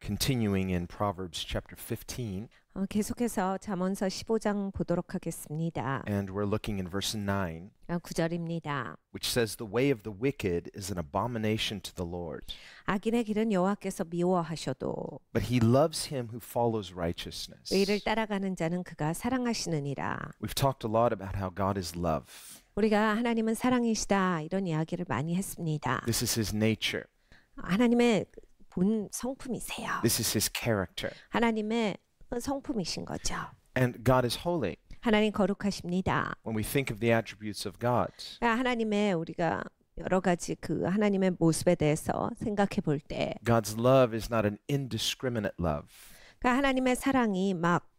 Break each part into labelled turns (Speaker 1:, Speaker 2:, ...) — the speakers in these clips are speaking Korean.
Speaker 1: continuing in Proverbs chapter 15.
Speaker 2: 어, 계속해서 잠언서 15장 보도록 하겠습니다.
Speaker 1: And we're looking in verse 9.
Speaker 2: Which
Speaker 1: says the way of the wicked is an abomination to the Lord.
Speaker 2: 악인의 길은 여호와께서 미워하셔도
Speaker 1: But he loves him who follows righteousness. 의를
Speaker 2: 따라가는 자는 그가 사랑하시느니라.
Speaker 1: We've talked a lot about how God is love.
Speaker 2: 우리가 하나님은 사랑이시다 이런 이야기를 많이 했습니다.
Speaker 1: This is his nature.
Speaker 2: 하나님의 본 성품이세요.
Speaker 1: This is his character.
Speaker 2: 하나님의 성품이신 거죠.
Speaker 1: And God is holy.
Speaker 2: 하나님 거룩하십니다.
Speaker 1: When we think of the attributes of God.
Speaker 2: 하나님의 우리가 여러 가지 그 하나님의 모습에 대해서 생각해 볼때
Speaker 1: God's love is not an indiscriminate love.
Speaker 2: 그러니까 하나님의 사랑이 막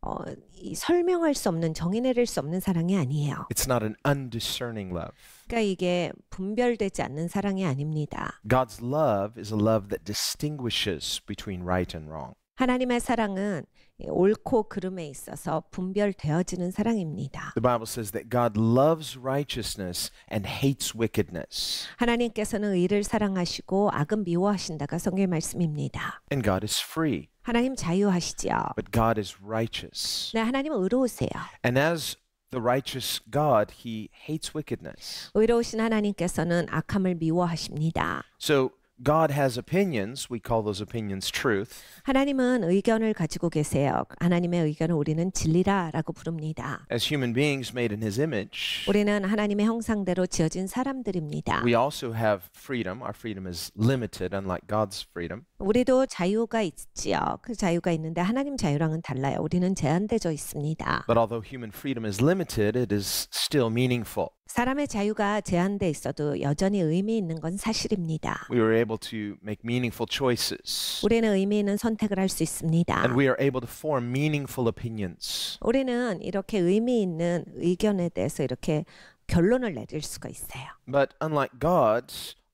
Speaker 2: 어, 이 설명할 수 없는 정의내릴 수 없는 사랑이 아니에요.
Speaker 1: It's not an undiscerning love.
Speaker 2: 그러니까 이게 분별되지 않는 사랑이 아닙니다.
Speaker 1: God's love is a love that distinguishes between right and wrong.
Speaker 2: 하나님의 사랑은 옳고 그름에 있어서 분별되어지는 사랑입니다.
Speaker 1: The Bible says that God loves righteousness and hates wickedness.
Speaker 2: 하나님께서는 의를 사랑하시고 악은 미워하신다가 성경의 말씀입니다.
Speaker 1: And God is free.
Speaker 2: 하나님 자유하시지요.
Speaker 1: But God is righteous.
Speaker 2: 네, 하나님은 의로우세요.
Speaker 1: And as the righteous God, he hates wickedness.
Speaker 2: 의로우신 하나님께서는 악함을 미워하십니다.
Speaker 1: So God has opinions. We call those opinions truth.
Speaker 2: 하나님은 의견을 가지고 계세요. 하나님의 의견을 우리는 진리라라고 부릅니다.
Speaker 1: As human beings made in His image,
Speaker 2: 우리는 하나님의 형상대로 지어진 사람들입니다.
Speaker 1: we also have freedom. Our freedom is limited, unlike God's freedom.
Speaker 2: 우리도 자유가 있지요. 그 자유가 있는데 하나님 자유랑은 달라요. 우리는 제한되어 있습니다.
Speaker 1: But although human freedom is limited, it is still meaningful.
Speaker 2: 사람의 자유가 제한돼 있어도 여전히 의미 있는 건 사실입니다.
Speaker 1: We are able to make meaningful choices.
Speaker 2: 우리는 의미 있는 선택을 할 수 있습니다.
Speaker 1: And we are able to form meaningful opinions.
Speaker 2: 우리는 이렇게 의미 있는 의견에 대해서 이렇게
Speaker 1: 결론을 내릴 수가 있어요. But unlike God,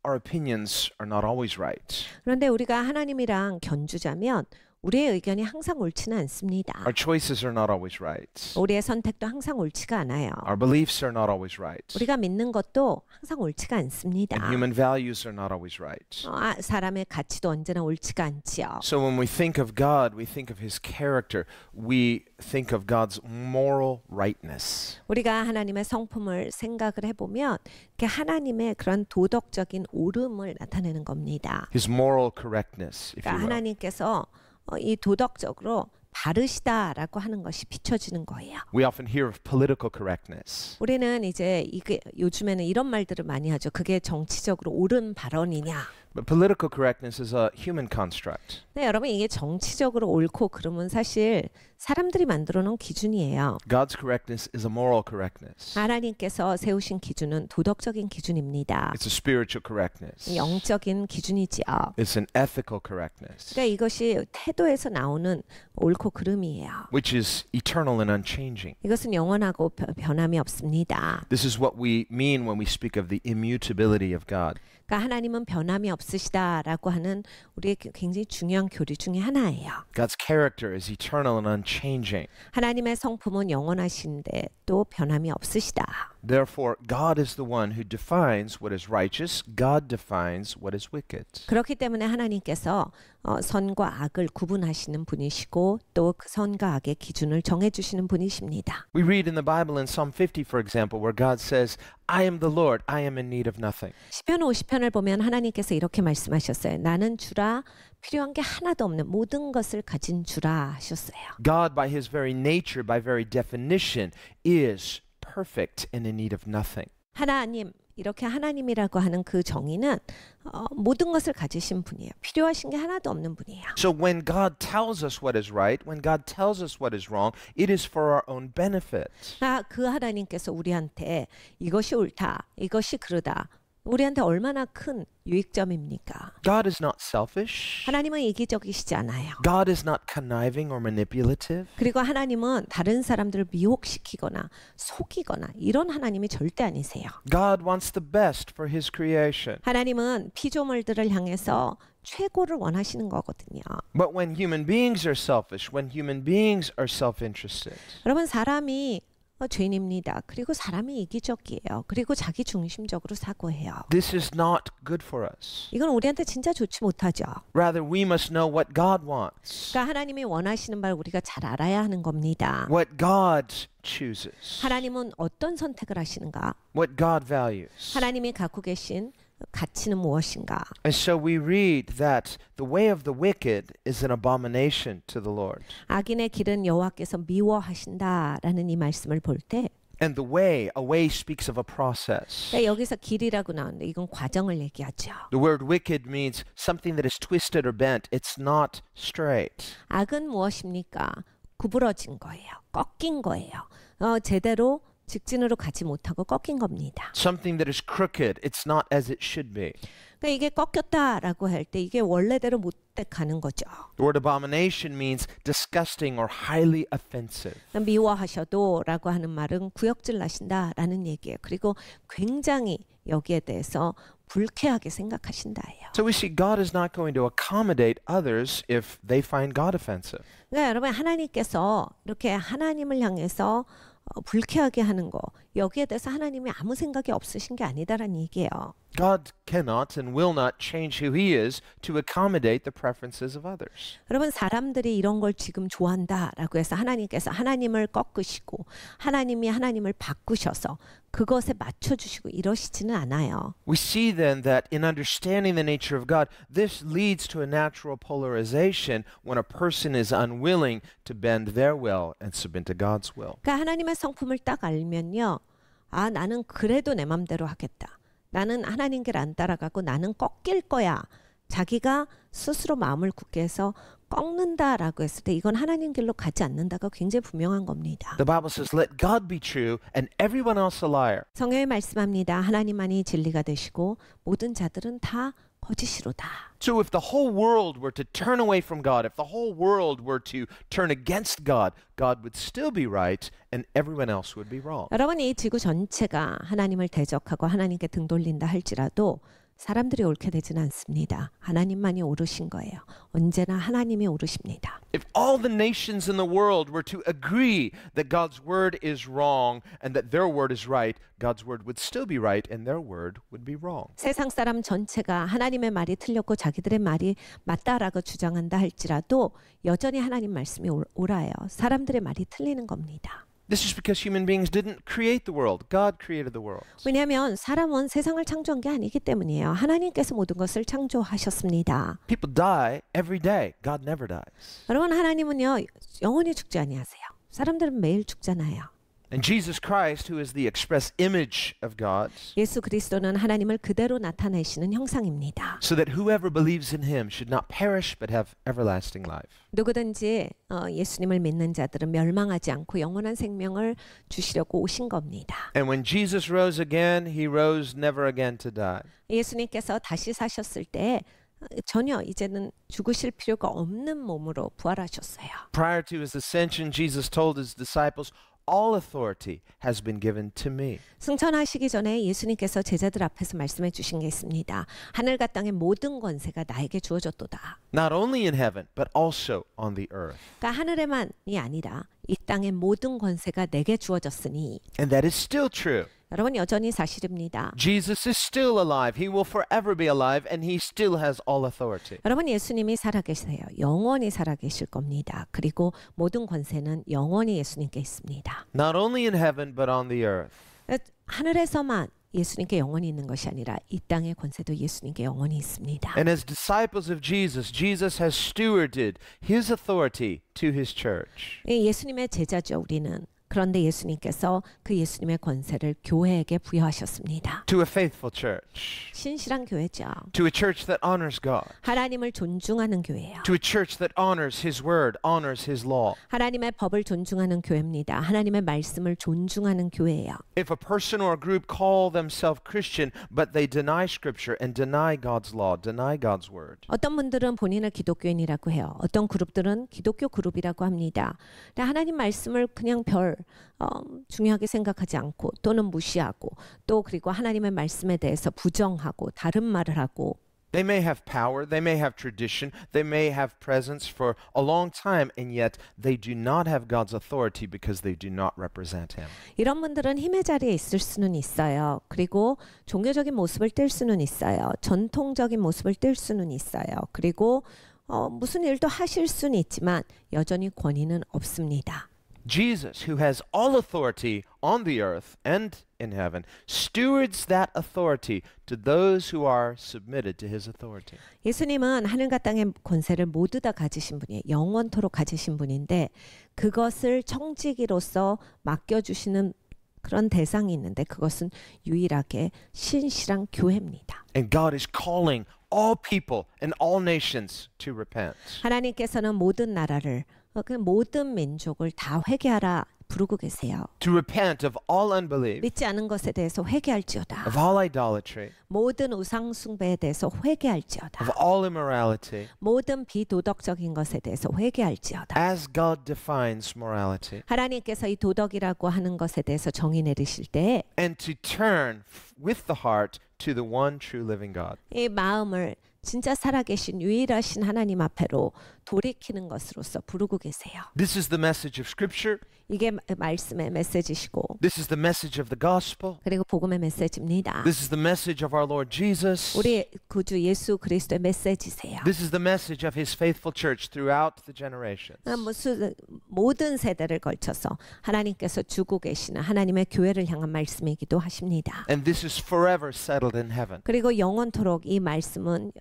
Speaker 1: Our opinions are not always right.
Speaker 2: 그런데 우리가 하나님이랑 견주자면 우리의 의견이 항상 옳지는 않습니다.
Speaker 1: Our choices are not always right.
Speaker 2: 우리의 선택도 항상 옳지가 않아요.
Speaker 1: Our beliefs are not always right. 우리가
Speaker 2: 믿는 것도 항상 옳지가 않습니다. And
Speaker 1: human values are not always right.
Speaker 2: 어, 사람의 가치도 언제나 옳지가 않지요.
Speaker 1: So when we think of God, we think of his character. We think of God's moral rightness.
Speaker 2: 우리가 하나님의 성품을 생각을 해 보면 이렇게 하나님의 그런 도덕적인 옳음을 나타내는 겁니다.
Speaker 1: His moral correctness. 그러니까
Speaker 2: 하나님께서 will. 어, 이 도덕적으로 바르시다라고 하는 것이 비춰지는 거예요.
Speaker 1: We often hear of political correctness.
Speaker 2: 우리는 이제 이게 요즘에는 이런 말들을 많이 하죠. 그게 정치적으로 옳은 발언이냐.
Speaker 1: But political correctness is a human construct.
Speaker 2: 네, 여러분 이게 정치적으로 옳고 그름은 사실 사람들이 만들어 놓은 기준이에요.
Speaker 1: God's correctness is a moral correctness.
Speaker 2: 하나님께서 세우신 기준은 도덕적인 기준입니다.
Speaker 1: It's a spiritual correctness.
Speaker 2: 영적인 기준이지요.
Speaker 1: It's an ethical correctness.
Speaker 2: 그러니까 이것이 태도에서 나오는 옳고 그름이에요.
Speaker 1: Which is eternal and unchanging.
Speaker 2: 이것은 영원하고 변함이 없습니다.
Speaker 1: This is what we mean when we speak of the immutability of God.
Speaker 2: 그러니까 하나님은 변함이 없으시다라고 하는 우리의 그 굉장히 중요한 교리 중의 하나예요.
Speaker 1: God's character is eternal and unchanging.
Speaker 2: 하나님의 성품은 영원하신데 또 변함이 없으시다.
Speaker 1: Therefore, God is the one who defines what is righteous. God defines what is wicked.
Speaker 2: 그렇기 때문에 하나님께서 어, 선과 악을 구분하시는 분이시고 또 선과 악의 기준을 정해 주시는 분이십니다.
Speaker 1: We read in the Bible in Psalm 50 for example where God says, I am the Lord, I am in need of nothing.
Speaker 2: 시편 50편을 보면 하나님께서 이렇게 말씀하셨어요. 나는 주라 필요한 게 하나도 없는 모든 것을 가진 주라 하셨어요.
Speaker 1: God by his very nature, by very definition is perfect and in need of nothing.
Speaker 2: 하나님 이렇게 하나님이라고 하는 그 정의는 어, 모든 것을 가지신 분이에요. 필요하신 게 하나도 없는 분이에요.
Speaker 1: So when God tells us what is right, when God tells us what is wrong, it is for our own benefit.
Speaker 2: 아그 하나님께서 우리한테 이것이 옳다, 이것이 그러다 우리한테 얼마나 큰 유익점입니까?
Speaker 1: God is not selfish.
Speaker 2: 하나님은 이기적이시지 않아요.
Speaker 1: God is not conniving or manipulative.
Speaker 2: 그리고 하나님은 다른 사람들을 미혹시키거나 속이거나 이런 하나님이 절대 아니세요.
Speaker 1: God wants the best for his creation.
Speaker 2: 하나님은 피조물들을 향해서 최고를 원하시는 거거든요.
Speaker 1: But when human beings are selfish, when human beings are self-interested.
Speaker 2: 여러분 사람이 어, 죄인입니다. 그리고 사람이 이기적이에요. 그리고 자기 중심적으로 사고해요.
Speaker 1: This is not good for us.
Speaker 2: 이건 우리한테 진짜 좋지 못하죠. Rather we must know what God wants. 그러니까 하나님이 원하시는 바 우리가 잘 알아야 하는 겁니다. What God chooses. 하나님은 어떤 선택을 하시는가? What God values. 하나님이 갖고 계신 가치는 무엇인가? And so
Speaker 1: we read that the way of the wicked is an abomination to the Lord.
Speaker 2: 악인의 길은 여호와께서 미워하신다라는 이 말씀을 볼 때.
Speaker 1: And the way, a way speaks of a process.
Speaker 2: 여기서 길이라고 나오는데 이건 과정을 얘기하죠.
Speaker 1: The word wicked means
Speaker 2: something that is twisted or bent. It's not straight. 악은 무엇입니까? 구부러진 거예요. 꺾인 거예요. 어, 제대로 직진으로 가지 못하고 꺾인 겁니다. Something that is crooked, it's not as it should be. 그러니까 이게 꺾였다라고 할 때 이게 원래대로 못 가는 거죠.
Speaker 1: The word abomination means disgusting or highly offensive.
Speaker 2: 미워하셔도라고 하는 말은 구역질 나신다라는 얘기예요. 그리고 굉장히 여기에 대해서 불쾌하게 생각하신다예요.
Speaker 1: So we see God is not going to accommodate others if they find God offensive.
Speaker 2: 그러니까 여러분 하나님께서 이렇게 하나님을 향해서 어, 불쾌하게 하는 거 여기에 대해서 하나님이 아무 생각이 없으신 게 아니다라는 얘기예요.
Speaker 1: God cannot and will not change who he is to accommodate the preferences of others.
Speaker 2: 여러분 사람들이 이런 걸 지금 좋아한다라고 해서 하나님께서 하나님을 꺾으시고 하나님이 하나님을 바꾸셔서 그것에 맞춰 주시고 이러시지는 않아요. We see then that in understanding the nature of God,
Speaker 1: this leads to a natural polarization when a person is unwilling to bend their will and submit to God's will.
Speaker 2: 그러니까 하나님의 성품을 딱 알면요. 아, 나는 그래도 내 맘대로 하겠다. 나는 하나님 길 안 따라가고 나는 꺾일 거야. 자기가 스스로 마음을 굳게 해서 꺾는다라고 했을 때 이건 하나님 길로 가지 않는다가 굉장히 분명한 겁니다.
Speaker 1: The Bible says let God be true and everyone else a liar.
Speaker 2: 성경에 말씀합니다. 하나님만이 진리가 되시고 모든 자들은 다
Speaker 1: 거짓이로다. So if the whole world were to turn away from God, if the whole world were to turn against God, God would still be right and everyone else would be wrong.
Speaker 2: 여러분 이 지구 전체가 하나님을 대적하고 하나님께 등 돌린다 할지라도 사람들이 옳게 되지는 않습니다. 하나님만이 옳으신 거예요. 언제나 하나님이 옳으십니다.
Speaker 1: If all the nations in the world were to agree that God's word is wrong and that their word is right, God's word would still be right and their word would be wrong.
Speaker 2: 세상 사람 전체가 하나님의 말이 틀렸고 자기들의 말이 맞다라고 주장한다 할지라도 여전히 하나님 말씀이 옳아요. 사람들의 말이 틀리는 겁니다.
Speaker 1: This is because human beings didn't create the world. God created the world.
Speaker 2: 왜냐하면 사람은 세상을 창조한 게 아니기 때문이에요. 하나님께서 모든 것을 창조하셨습니다. People die every day. God never dies. 여러분 하나님은요 영원히 죽지 아니하세요. 사람들은 매일 죽잖아요.
Speaker 1: And Jesus Christ, who is the express image of God,
Speaker 2: 예수 그리스도는 하나님을 그대로 나타내시는 형상입니다.
Speaker 1: so that whoever believes in him should not perish but have everlasting life.
Speaker 2: 누구든지 어, 예수님을 믿는 자들은 멸망하지 않고 영원한 생명을 주시려고 오신 겁니다.
Speaker 1: And when Jesus rose again, he rose never again to die.
Speaker 2: 예수님께서 다시 사셨을 때 전혀 이제는 죽으실 필요가 없는 몸으로 부활하셨어요.
Speaker 1: Prior to his ascension, Jesus told his disciples, all authority has been given to me.
Speaker 2: 승천하시기 전에 예수님께서 제자들 앞에서 말씀해 주신 게 있습니다. 하늘과 땅의 모든 권세가 나에게 주어졌도다.
Speaker 1: Not only in heaven, but also on the earth.
Speaker 2: 그러니까 하늘에만이 아니라 이 땅의 모든 권세가 내게 주어졌으니. And that is still true. 여러분 여전히 사실입니다.
Speaker 1: Jesus is still alive. He will forever be alive and he still has all authority.
Speaker 2: 여러분 예수님이 살아 계세요. 영원히 살아 계실 겁니다. 그리고 모든 권세는 영원히 예수님께 있습니다.
Speaker 1: Not only in heaven but on the earth.
Speaker 2: 하늘에서만 예수님께 영원히 있는 것이 아니라 이 땅의 권세도 예수님께 영원히 있습니다. And as
Speaker 1: disciples of Jesus, Jesus has stewarded his authority to his church.
Speaker 2: 예, 예수님의 제자죠 우리는. 그런데 예수님께서 그 예수님의 권세를 교회에게 부여하셨습니다.
Speaker 1: To a faithful church.
Speaker 2: 신실한 교회죠.
Speaker 1: To a church that honors God.
Speaker 2: 하나님을 존중하는 교회예요.
Speaker 1: To a church that honors his word, honors his law.
Speaker 2: 하나님의 법을 존중하는 교회입니다. 하나님의 말씀을 존중하는 교회예요.
Speaker 1: If a person or a group call themselves Christian but they deny scripture and deny God's law, deny God's word.
Speaker 2: 어떤 분들은 본인을 기독교인이라고 해요. 어떤 그룹들은 기독교 그룹이라고 합니다. 하나님 말씀을 그냥 별 어, 중요하게 생각하지 않고 또는 무시하고 또 그리고 하나님의 말씀에 대해서 부정하고 다른 말을 하고 They may have
Speaker 1: power, they may have tradition, they may have presence for a long time, and yet they do not have God's authority because they do not represent Him.
Speaker 2: 이런 분들은 힘의 자리에 있을 수는 있어요. 그리고 종교적인 모습을 띨 수는 있어요. 전통적인 모습을 띨 수는 있어요. 그리고 어, 무슨 일도 하실 수는 있지만 여전히 권위는 없습니다.
Speaker 1: Jesus, who has all authority on the earth and in heaven, stewards that authority to those who are submitted to his authority.
Speaker 2: 예수님은 하늘과 땅의 권세를 모두 다 가지신 분이에요. 영원토록 가지신 분인데 그것을 청지기로서 맡겨 주시는 그런 대상이 있는데 그것은 유일하게 신실한 교회입니다.
Speaker 1: And God is calling all people and all nations to repent.
Speaker 2: 하나님께서는 모든 나라를 그 모든 민족을 다 회개하라 부르고 계세요.
Speaker 1: To repent of all unbelief.
Speaker 2: 믿지 않은 것에 대해서 회개할지어다. Of all idolatry. 모든 우상 숭배에 대해서 회개할지어다. Of all immorality. 모든 비도덕적인 것에 대해서 회개할지어다. As God defines
Speaker 1: morality.
Speaker 2: 하나님께서 이 도덕이라고 하는 것에 대해서 정의 내리실 때 and to
Speaker 1: turn with the heart to the one true living God.
Speaker 2: 이 마음을 진짜 살아계신 유일하신 하나님 앞에로 돌이키는 것으로서 부르고 계세요. This is the message of Scripture. 이게 말씀의 메시지시고. This is the message of the gospel. 그리고 복음의 메시지입니다. This is the
Speaker 1: message of our Lord Jesus. 우리
Speaker 2: 구주 예수 그리스도의 메시지세요.
Speaker 1: This is the message of His faithful church throughout the generations.
Speaker 2: 모든 세대를 걸쳐서 하나님께서 주고 계시는 하나님의 교회를 향한 말씀이기도 하십니다.
Speaker 1: And this is forever settled in heaven.
Speaker 2: 그리고 영원토록 이 말씀은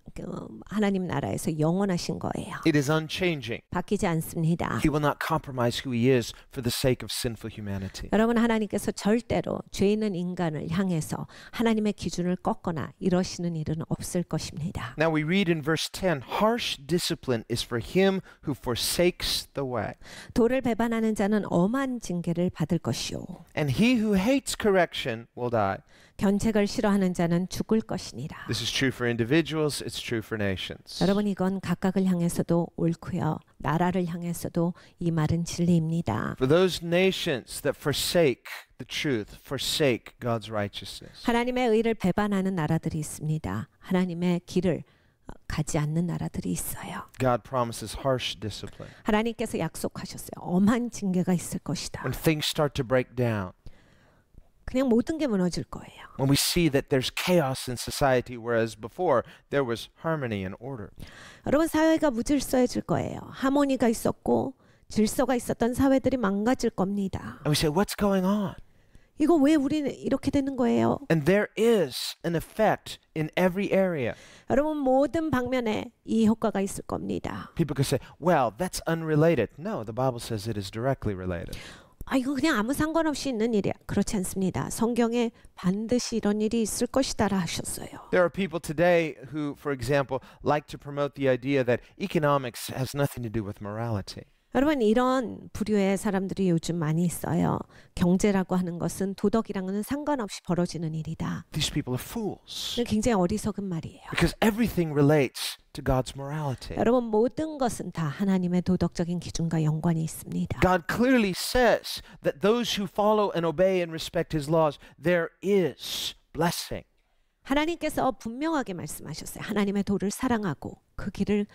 Speaker 2: 하나님 나라에서 영원하신 거예요.
Speaker 1: It is unchanging.
Speaker 2: 바뀌지 않습니다.
Speaker 1: He will not compromise who he is for the sake of sinful humanity. 여러분
Speaker 2: 하나님께서 절대로 죄 있는 인간을 향해서 하나님의 기준을 꺾거나 이러시는 일은 없을 것입니다.
Speaker 1: Now we read in verse 10, harsh discipline is for him who forsakes the way. 도를
Speaker 2: 배반하는 자는 엄한 징계를 받을 것이요. And he who hates correction will die. 견책을 싫어하는 자는 죽을 것이니라.
Speaker 1: This is true for individuals, it's true for nations.
Speaker 2: 여러분 이건 각각을 향해서도 옳고요. 나라를 향해서도 이 말은 진리입니다.
Speaker 1: For those nations that forsake the truth, forsake God's righteousness.
Speaker 2: 하나님의 의를 배반하는 나라들이 있습니다. 하나님의 길을 가지 않는 나라들이 있어요.
Speaker 1: God promises harsh discipline.
Speaker 2: 하나님께서 약속하셨어요.
Speaker 1: 엄한 징계가 있을 것이다. When things start to break down.
Speaker 2: 그냥 모든 게 무너질
Speaker 1: 거예요. When we see that there's chaos in society whereas before there was harmony and
Speaker 2: order. 여러분 사회가 무질서해질 거예요. 하모니가 있었고 질서가 있었던 사회들이 망가질 겁니다.
Speaker 1: And we say what's going on?
Speaker 2: 이거 왜 우리는 이렇게 되는 거예요? And there is an effect in every area. 여러분 모든
Speaker 1: 방면에
Speaker 2: 이 효과가 있을 겁니다.
Speaker 1: People could say, "Well, that's unrelated." No, the Bible says it is directly related.
Speaker 2: 아, 이거 그냥 아무 상관없이 있는 일이야. 그렇지 않습니다. 성경에 반드시 이런 일이 있을 것이다라 하셨어요.
Speaker 1: There are people today who, for example, like to promote the idea that economics has nothing to do with morality.
Speaker 2: 여러분 이런 부류의 사람들이 요즘 많이 있어요. 경제라고 하는 것은 도덕이랑은 상관없이 벌어지는 일이다.
Speaker 1: These people are fools.
Speaker 2: 굉장히 어리석은 말이에요.
Speaker 1: Because everything relates
Speaker 2: to God's morality. 여러분 모든 것은 다 하나님의 도덕적인 기준과 연관이 있습니다.
Speaker 1: God clearly says that those who follow and obey and respect his laws there
Speaker 2: is blessing. 하나님께서 분명하게 말씀하셨어요. 하나님의 도를 사랑하고 그 길을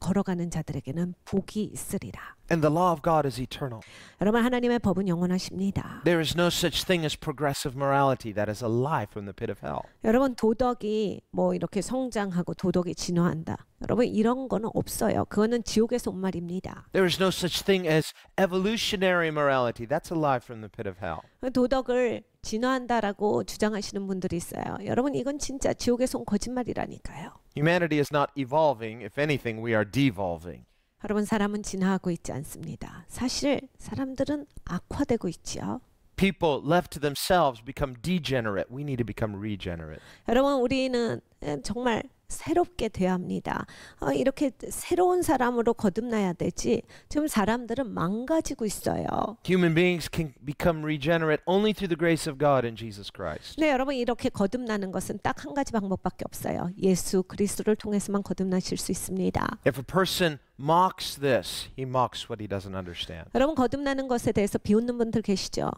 Speaker 2: 걸어가는 자들에게는 복이 있으리라. And the law of God is eternal. 여러분 하나님의 법은 영원하십니다.
Speaker 1: There is no such thing as progressive morality that is a lie from the pit of hell.
Speaker 2: 여러분 도덕이 뭐 이렇게 성장하고 도덕이 진화한다. 여러분 이런 거는 없어요. 그거는 지옥에서 온 말입니다.
Speaker 1: There is no such thing as evolutionary morality. That's a lie from the pit of hell.
Speaker 2: 도덕을 진화한다라고 주장하시는 분들이 있어요. 여러분 이건 진짜 지옥에서 온 거짓말이라니까요.
Speaker 1: Humanity is not evolving. If anything, we are devolving.
Speaker 2: 여러분 사람은 진화하고 있지 않습니다. 사실 사람들은 악화되고 있지요.
Speaker 1: People left to themselves become degenerate. We need to become regenerate.
Speaker 2: 여러분 우리는 정말 새롭게 돼야 합니다. 어, 이렇게 새로운 사람으로 거듭나야 되지. 지금 사람들은 망가지고 있어요.
Speaker 1: Human beings can become regenerate only through the grace of God in Jesus Christ.
Speaker 2: 네, 여러분 이렇게 거듭나는 것은 딱 한 가지 방법밖에 없어요. 예수 그리스도를 통해서만 거듭나실 수 있습니다.
Speaker 1: If a person mocks this, he mocks what he doesn't understand.
Speaker 2: 여러분 거듭나는 것에 대해서 비웃는 분들 계시죠?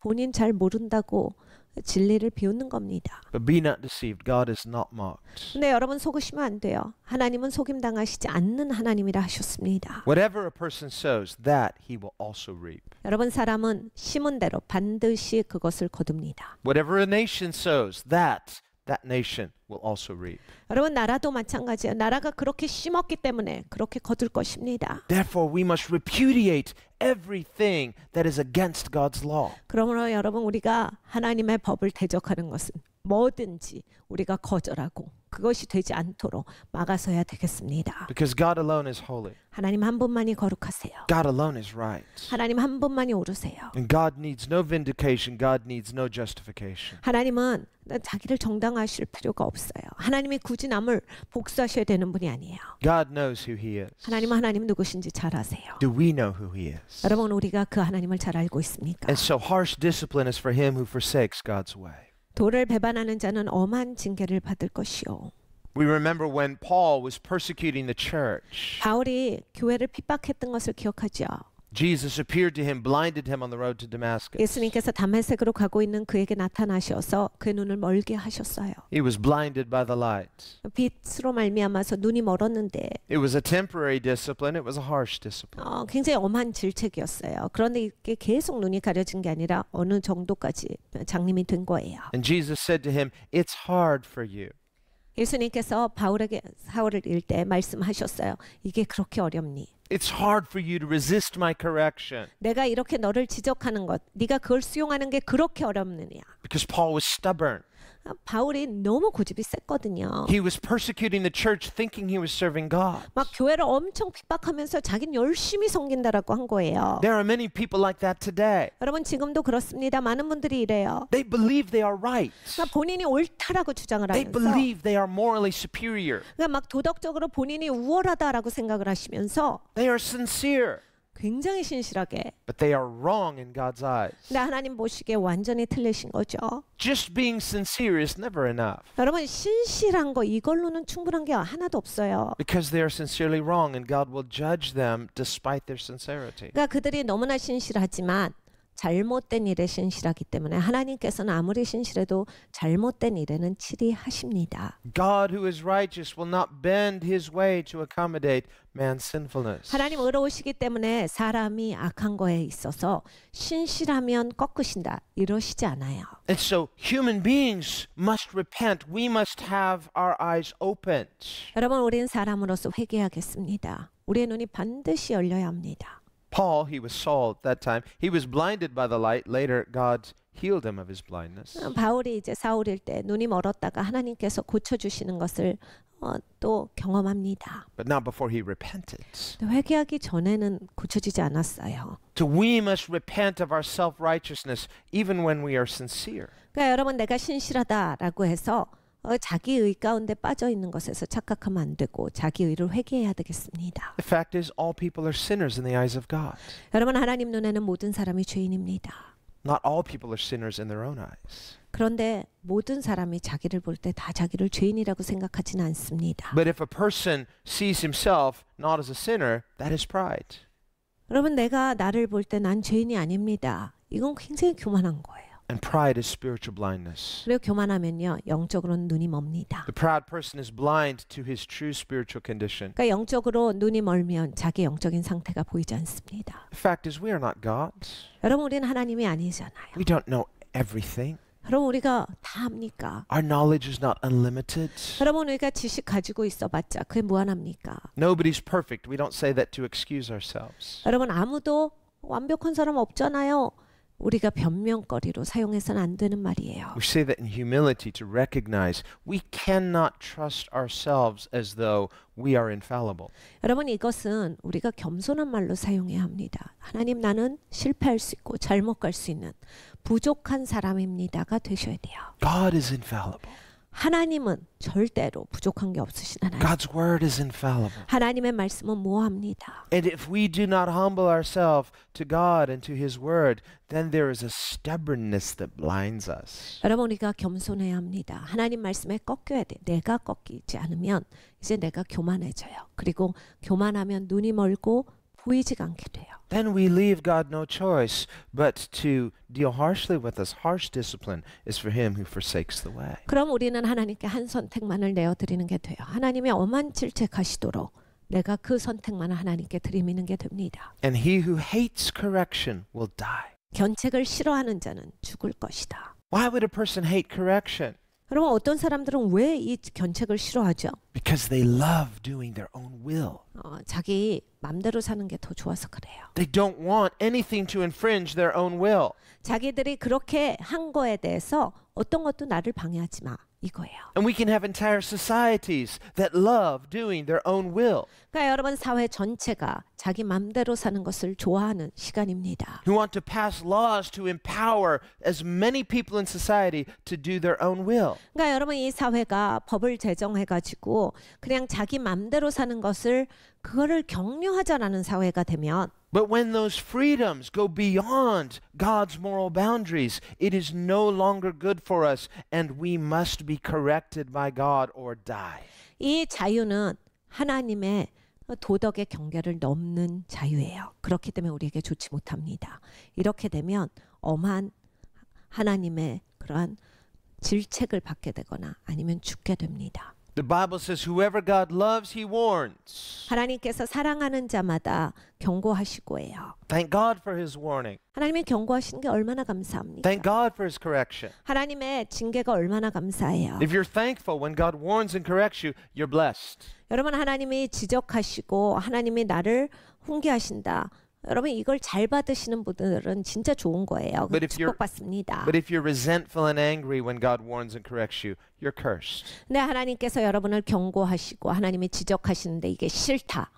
Speaker 2: 본인 잘 모른다고 진리를 비웃는 겁니다.
Speaker 1: But be not deceived. God is not mocked.
Speaker 2: 근데 여러분 속으시면 안 돼요. 하나님은 속임 당하시지 않는 하나님이라 하셨습니다.
Speaker 1: Whatever a person sows, that he will also reap.
Speaker 2: 여러분 사람은 심은 대로 반드시 그것을 거둡니다.
Speaker 1: Whatever a nation sows, that that nation will also reap.
Speaker 2: 여러분 나라도 마찬가지예요. 나라가 그렇게 심었기 때문에 그렇게 거둘 것입니다.
Speaker 1: Therefore we must repudiate everything that is against God's law.
Speaker 2: 그러므로 여러분 우리가 하나님의 법을 대적하는 것은 뭐든지 우리가 거절하고 그것이 되지 않도록 막아서야 되겠습니다.
Speaker 1: Because God alone is holy.
Speaker 2: 하나님 한 분만이 거룩하세요.
Speaker 1: God alone is right.
Speaker 2: 하나님 한 분만이 옳으세요.
Speaker 1: And God needs no vindication. God needs no justification.
Speaker 2: 하나님은 자기를 정당화하실 필요가 없어요. 하나님이 굳이 남을 복수하셔야 되는 분이 아니에요.
Speaker 1: God knows who He is.
Speaker 2: 하나님은 하나님 누구신지 잘 아세요.
Speaker 1: Do we know who He is?
Speaker 2: 여러분 우리가 그 하나님을 잘 알고 있습니까?
Speaker 1: And so harsh discipline is for him who forsakes God's way.
Speaker 2: 도를 배반하는 자는 엄한 징계를 받을 것이요.
Speaker 1: We remember when Paul was persecuting the church.
Speaker 2: 바울이 교회를 핍박했던 것을 기억하죠.
Speaker 1: Jesus appeared to him, blinded him on the road to Damascus.
Speaker 2: 예수님께서 다메섹으로 가고 있는 그에게 나타나셔서 그의 눈을 멀게 하셨어요.
Speaker 1: He was blinded by the light.
Speaker 2: 빛으로 말미암아서 눈이 멀었는데.
Speaker 1: It was a temporary discipline. It was a harsh discipline.
Speaker 2: 어, 굉장히 엄한 질책이었어요. 그런데 이게 계속 눈이 가려진 게 아니라 어느 정도까지 장님이 된 거예요.
Speaker 1: And Jesus said to him, "It's hard for you."
Speaker 2: 예수님께서 바울에게 사울을 일때 말씀하셨어요. 이게 그렇게 어렵니?
Speaker 1: It's hard for you to resist my correction.
Speaker 2: 내가 이렇게 너를 지적하는 것, 네가 그걸 수용하는 게 그렇게 어렵느냐? Because Paul was stubborn. 바울이 너무 고집이 셌거든요. He was persecuting the church thinking
Speaker 1: he was serving God.
Speaker 2: 막 교회를 엄청 핍박하면서 자기는 열심히 섬긴다라고 한 거예요. There are many people like that today. 여러분 지금도 그렇습니다. 많은 분들이 이래요. They believe they are right. 그러니까 본인이 옳다라고 주장을 하면서 They believe they are morally superior. 그러니까 막 도덕적으로 본인이 우월하다라고 생각을 하시면서 They are sincere. 굉장히 신실하게.
Speaker 1: But they are wrong in God's eyes.
Speaker 2: 근데 하나님 보시기에 완전히 틀리신 거죠. Just
Speaker 1: being sincere is never enough.
Speaker 2: 여러분 신실한 거 이걸로는 충분한 게 하나도 없어요.
Speaker 1: Because they are sincerely wrong and God will judge them despite their sincerity. 그러니까
Speaker 2: 그들이 너무나 신실하지만 잘못된 일에 신실하기 때문에 하나님께서는 아무리 신실해도 잘못된 일에는 치리하십니다.
Speaker 1: God who is righteous will not bend his way to accommodate man's sinfulness.
Speaker 2: 하나님 의로우시기 때문에 사람이 악한 거에 있어서 신실하면 꺾으신다 이러시지 않아요.
Speaker 1: And so human beings must repent. We must have our eyes opened.
Speaker 2: 여러분 우리는 사람으로서 회개하겠습니다. 우리의 눈이 반드시 열려야 합니다.
Speaker 1: Paul, he was Saul at that time. He was blinded by the light. Later, God healed him of his blindness.
Speaker 2: 바울이 이제 사울일 때 눈이 멀었다가 하나님께서 고쳐 주시는 것을 어, 또 경험합니다.
Speaker 1: But not before he repented.
Speaker 2: 회개하기 전에는 고쳐지지 않았어요.
Speaker 1: So we must repent of our self-righteousness even when we are sincere.
Speaker 2: 그러니까 여러분 내가 신실하다라고 해서 어, 자기의 가운데 빠져 있는 것에서 착각하면 안 되고 자기의를 회개해야 되겠습니다.
Speaker 1: The fact is all people are sinners in the eyes of God. 여러분
Speaker 2: 하나님 눈에는 모든 사람이 죄인입니다.
Speaker 1: Not all people are sinners in their own eyes.
Speaker 2: 그런데 모든 사람이 자기를 볼 때 다 자기를 죄인이라고 생각하지는 않습니다.
Speaker 1: But if a person sees himself not as a sinner, that is pride.
Speaker 2: 여러분 내가 나를 볼 때 난 죄인이 아닙니다. 이건 굉장히 교만한 거예요.
Speaker 1: And pride is spiritual blindness.
Speaker 2: 그리고 교만하면요 영적으로는 눈이 멉니다.
Speaker 1: The proud person is blind to his true spiritual condition. 그러니까
Speaker 2: 영적으로 눈이 멀면 자기 영적인 상태가 보이지 않습니다. The fact is
Speaker 1: we are not God.
Speaker 2: 여러분 우리는 하나님이 아니잖아요.
Speaker 1: We don't know everything.
Speaker 2: 여러분 우리가 다 합니까?
Speaker 1: Our knowledge is not unlimited.
Speaker 2: 여러분 우리가 지식 가지고 있어봤자 그게 무한합니까?
Speaker 1: Nobody's perfect. We don't say that to excuse ourselves.
Speaker 2: 여러분 아무도 완벽한 사람 없잖아요. 우리가 변명거리로 사용해서는 안 되는 말이에요.
Speaker 1: We say that in humility to recognize we cannot trust ourselves as though we are infallible.
Speaker 2: 여러분 이것은 우리가 겸손한 말로 사용해야 합니다. 하나님 나는 실패할 수 있고 잘못 갈수 있는 부족한 사람입니다가 되셔야 돼요. God is infallible. 하나님은 절대로 부족한 게 없으신 하나님.
Speaker 1: God's word is infallible.
Speaker 2: 하나님의 말씀은 모호합니다.
Speaker 1: And if we do not humble ourselves to God and to His word, then there is a stubbornness that blinds us.
Speaker 2: 여러분 우리가 겸손해야 합니다. 하나님 말씀에 꺾여야 돼. 내가 꺾이지 않으면 이제 내가 교만해져요. 그리고 교만하면 눈이 멀고 보이지가 않게 돼요. Then we leave
Speaker 1: God no choice but to deal harshly with us. Harsh discipline is for him who forsakes the way.
Speaker 2: 그럼 우리는 하나님께 한 선택만을 내어 드리는 게 돼요. 하나님의 엄한 질책하시도록 내가 그 선택만을 하나님께 드리미는 게 됩니다. And he who hates correction will die. 견책을 싫어하는 자는 죽을 것이다. Why would a person hate correction? 그러면 어떤 사람들은 왜 이 견책을 싫어하죠?
Speaker 1: Because they love
Speaker 2: doing their own will. 어, 자기 맘대로 사는 게 더 좋아서 그래요. They don't want anything to infringe their own will. 자기들이 그렇게 한 거에 대해서 어떤 것도 나를 방해하지 마. 이거예요. And we can have entire societies that love doing their own will. 그러니까 여러분 사회 전체가 자기 맘대로 사는 것을 좋아하는 시간입니다.
Speaker 1: Who want to pass laws to empower as many people in society to do their own will.
Speaker 2: 그러니까 여러분 이 사회가 법을 제정해 가지고 그냥 자기 맘대로 사는 것을 그거를 격려하자라는 사회가 되면 But when those freedoms
Speaker 1: go beyond God's moral boundaries, it is no longer good for us and we must be corrected by God or die.
Speaker 2: 이 자유는 하나님의 도덕의 경계를 넘는 자유예요. 그렇기 때문에 우리에게 좋지 못합니다. 이렇게 되면 엄한 하나님의 그러한 질책을 받게 되거나 아니면 죽게 됩니다.
Speaker 1: The Bible says whoever God loves he
Speaker 2: warns. 하나님께서 사랑하는 자마다 경고하시고예요. Thank God
Speaker 1: for his warning.
Speaker 2: 하나님의 경고하신 게 얼마나 감사합니까?
Speaker 1: Thank God for his correction.
Speaker 2: 하나님의 징계가 얼마나 감사해요.
Speaker 1: If you're thankful when God warns and corrects you, you're blessed.
Speaker 2: 여러분 하나님이 지적하시고 하나님이 나를 훈계하신다. 여러분 이걸 잘 받으시는 분들은 진짜 좋은 거예요.
Speaker 1: 축복받습니다. But if you're resentful and angry when God warns and corrects you, you're cursed.
Speaker 2: 근 하나님께서 여러분을 경고하시고 하나님이 지적하시는데 이게 싫다.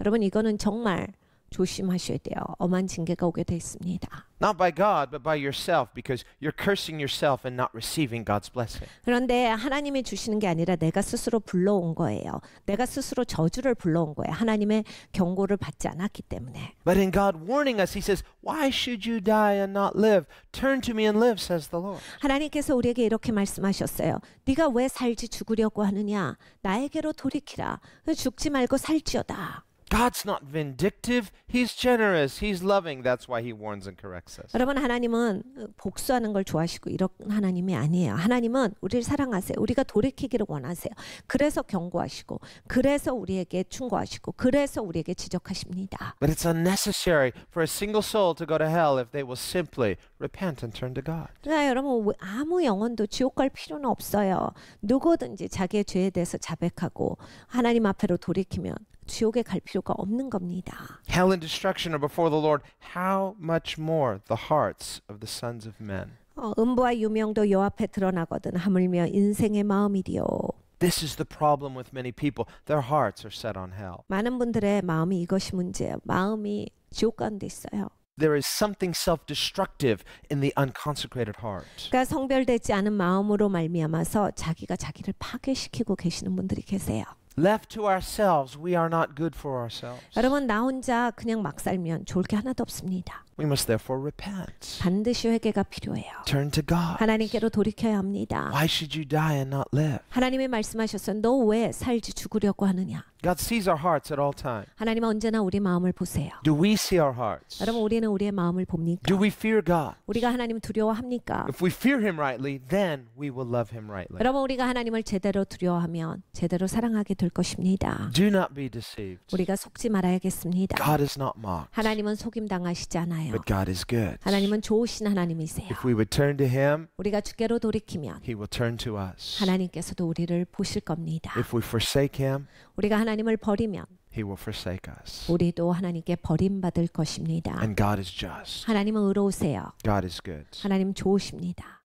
Speaker 2: 여러분 이거는 정말 조심하셔야 돼요. 엄한 징계가 오게 돼 있습니다.
Speaker 1: Not by God, but by yourself, because you're cursing yourself and not receiving God's blessing.
Speaker 2: 그런데 하나님이 주시는 게 아니라 내가 스스로 불러온 거예요. 내가 스스로 저주를 불러온 거예요. 하나님의 경고를 받지 않았기 때문에. But in God warning us, He says, "Why should you die and not live? Turn to Me and live," says the Lord. 하나님께서 우리에게 이렇게 말씀하셨어요. 네가 왜 살지 죽으려고 하느냐? 나에게로 돌이키라. 죽지 말고 살지어다.
Speaker 1: God's not vindictive. He's generous. He's loving. That's why he warns and corrects us.
Speaker 2: 여러분 하나님은 복수하는 걸 좋아하시고 이런 하나님이 아니에요. 하나님은 우리를 사랑하세요. 우리가 돌이키기를 원하세요. 그래서 경고하시고 그래서 우리에게 충고하시고 그래서 우리에게 지적하십니다.
Speaker 1: But it's unnecessary for a single soul to go to hell if they will simply repent and turn to God.
Speaker 2: 그러나 여러분 아무 영혼도 지옥 갈 필요는 없어요. 누구든지 자기의 죄에 대해서 자백하고 하나님 앞에로 돌이키면 지옥에 갈 필요가 없는 겁니다.
Speaker 1: Hell and destruction are before the Lord. How much more the hearts of the sons of men.
Speaker 2: 어, 음부와 유명도 여 앞에 드러나거든 하물며 인생의 마음이디요.
Speaker 1: This is the problem with many people. Their hearts are set on hell.
Speaker 2: 많은 분들의 마음이 이것이 문제예요. 마음이 지옥 가운데 있어요.
Speaker 1: There is something self-destructive in the unconsecrated heart.
Speaker 2: 그러니까 성별되지 않은 마음으로 말미암아서 자기가 자기를 파괴시키고 계시는 분들이 계세요.
Speaker 1: Left to ourselves, we are not good for ourselves.
Speaker 2: 여러분 나 혼자 그냥 막 살면 좋을 게 하나도 없습니다.
Speaker 1: We must therefore
Speaker 2: repent. 반드시 회개가 필요해요. Turn to God. 하나님께로 돌이켜야 합니다.
Speaker 1: Why should you die and not live?
Speaker 2: 하나님이 말씀하셨어요. 너왜 살지 죽으려고 하느냐?
Speaker 1: God sees our hearts at all time.
Speaker 2: 하나님은 언제나 우리 마음을 보세요.
Speaker 1: Do we see our hearts? 여러분
Speaker 2: 우리는 우리의 마음을 봅니까?
Speaker 1: Do we fear God? 우리가
Speaker 2: 하나님을 두려워합니까?
Speaker 1: If we fear him rightly, then we will love him rightly. 여러분
Speaker 2: 우리가 하나님을 제대로 두려워하면 제대로 사랑하게 될 것입니다. Do
Speaker 1: not be deceived.
Speaker 2: 우리가 속지 말아야겠습니다.
Speaker 1: God is not mocked.
Speaker 2: 하나님은 속임 당하시지 않아요. But
Speaker 1: God is good.
Speaker 2: 하나님은 좋으신 하나님이세요.
Speaker 1: If we would turn to him,
Speaker 2: 우리가 주께로 돌이키면
Speaker 1: He will turn to us.
Speaker 2: 하나님께서도 우리를 보실 겁니다.
Speaker 1: If we forsake him,
Speaker 2: 우리가 하나님 하나님을 버리면
Speaker 1: He will forsake us.
Speaker 2: 우리도 하나님께 버림받을 것입니다. And
Speaker 1: God is just.
Speaker 2: 하나님은 의로우세요.
Speaker 1: God is good.
Speaker 2: 하나님 좋으십니다.